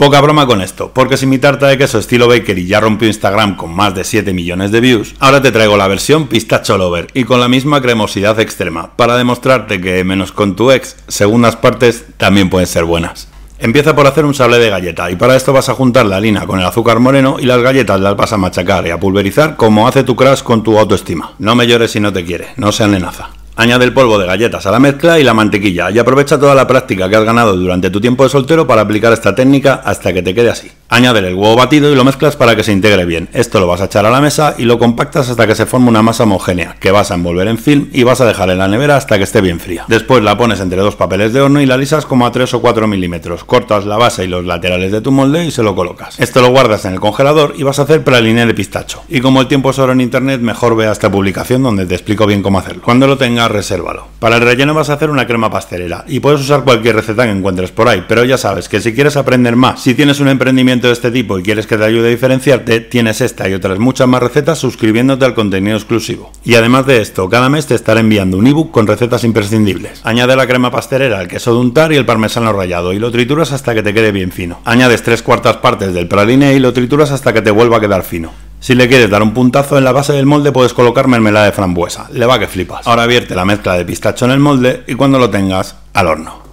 Poca broma con esto, porque si mi tarta de queso estilo bakery ya rompió Instagram con más de 7 millones de views, ahora te traigo la versión pistacho lover y con la misma cremosidad extrema, para demostrarte que menos con tu ex, segundas partes también pueden ser buenas. Empieza por hacer un sable de galleta y para esto vas a juntar la harina con el azúcar moreno y las galletas las vas a machacar y a pulverizar como hace tu crush con tu autoestima. No me llores si no te quiere, no sea enlenaza. Añade el polvo de galletas a la mezcla y la mantequilla y aprovecha toda la práctica que has ganado durante tu tiempo de soltero para aplicar esta técnica hasta que te quede así añade el huevo batido y lo mezclas para que se integre bien. Esto lo vas a echar a la mesa y lo compactas hasta que se forme una masa homogénea, que vas a envolver en film y vas a dejar en la nevera hasta que esté bien fría. Después la pones entre dos papeles de horno y la lisas como a 3 o 4 milímetros. Cortas la base y los laterales de tu molde y se lo colocas. Esto lo guardas en el congelador y vas a hacer praliné de pistacho. Y como el tiempo es oro en internet, mejor vea esta publicación donde te explico bien cómo hacerlo. Cuando lo tengas, resérvalo. Para el relleno vas a hacer una crema pastelera y puedes usar cualquier receta que encuentres por ahí, pero ya sabes que si quieres aprender más, si tienes un emprendimiento de este tipo y quieres que te ayude a diferenciarte, tienes esta y otras muchas más recetas suscribiéndote al contenido exclusivo. Y además de esto, cada mes te estaré enviando un ebook con recetas imprescindibles. Añade la crema pastelera, el queso de untar y el parmesano rallado y lo trituras hasta que te quede bien fino. Añades tres cuartas partes del praline y lo trituras hasta que te vuelva a quedar fino. Si le quieres dar un puntazo en la base del molde puedes colocar mermelada de frambuesa, le va que flipas. Ahora vierte la mezcla de pistacho en el molde y cuando lo tengas, al horno.